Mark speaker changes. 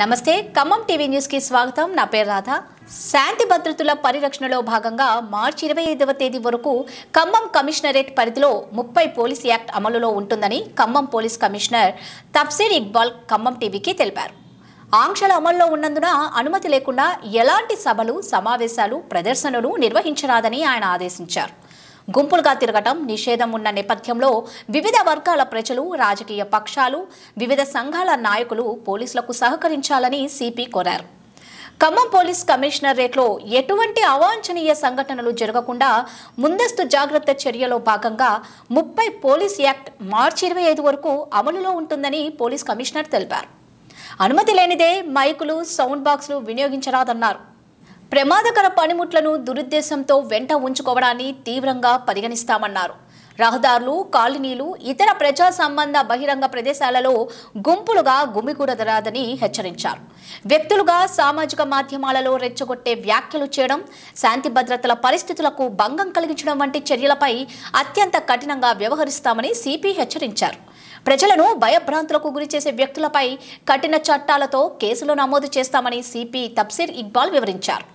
Speaker 1: నమస్తే ఖమ్మం టీవీ న్యూస్కి స్వాగతం నా పేరు రాధా శాంతి భద్రతల పరిరక్షణలో భాగంగా మార్చి ఇరవై ఐదవ తేదీ వరకు ఖమ్మం కమిషనరేట్ పరిధిలో ముప్పై పోలీస్ యాక్ట్ అమలులో ఉంటుందని ఖమ్మం పోలీస్ కమిషనర్ తఫ్సీర్ ఇక్బాల్ ఖమ్మం టీవీకి తెలిపారు ఆంక్షలు అమల్లో ఉన్నందున అనుమతి లేకుండా ఎలాంటి సభలు సమావేశాలు ప్రదర్శనలు నిర్వహించరాదని ఆయన ఆదేశించారు గుంపులుగా తిరగటం నిషేధం ఉన్న నేపథ్యంలో వివిధ వర్గాల ప్రజలు రాజకీయ పక్షాలు వివిధ సంఘాల నాయకులు పోలీసులకు సహకరించాలని సిపి కోరారు ఖమ్మం పోలీస్ కమిషనరేట్లో ఎటువంటి అవాంఛనీయ సంఘటనలు జరగకుండా ముందస్తు జాగ్రత్త చర్యలో భాగంగా ముప్పై పోలీస్ యాక్ట్ మార్చి ఇరవై ఐదు వరకు అమలులో ఉంటుందని పోలీస్ కమిషనర్ తెలిపారు అనుమతి లేనిదే మైకులు సౌండ్ బాక్సులు వినియోగించరాదన్నారు ప్రమాదకర పనిముట్లను దురుద్దేశంతో వెంట ఉంచుకోవడాన్ని తీవ్రంగా పరిగణిస్తామన్నారు రహదారులు కాలనీలు ఇతర ప్రజా సంబంధ బహిరంగ ప్రదేశాలలో గుంపులుగా గుమిగూడదరాదని హెచ్చరించారు వ్యక్తులుగా సామాజిక మాధ్యమాలలో రెచ్చగొట్టే వ్యాఖ్యలు చేయడం శాంతి భద్రతల పరిస్థితులకు భంగం కలిగించడం వంటి చర్యలపై అత్యంత కఠినంగా వ్యవహరిస్తామని సిపి హెచ్చరించారు ప్రజలను భయభ్రాంతులకు గురిచేసే వ్యక్తులపై కఠిన చట్టాలతో కేసులు నమోదు చేస్తామని సిపి తబ్సిర్ ఇక్బాల్ వివరించారు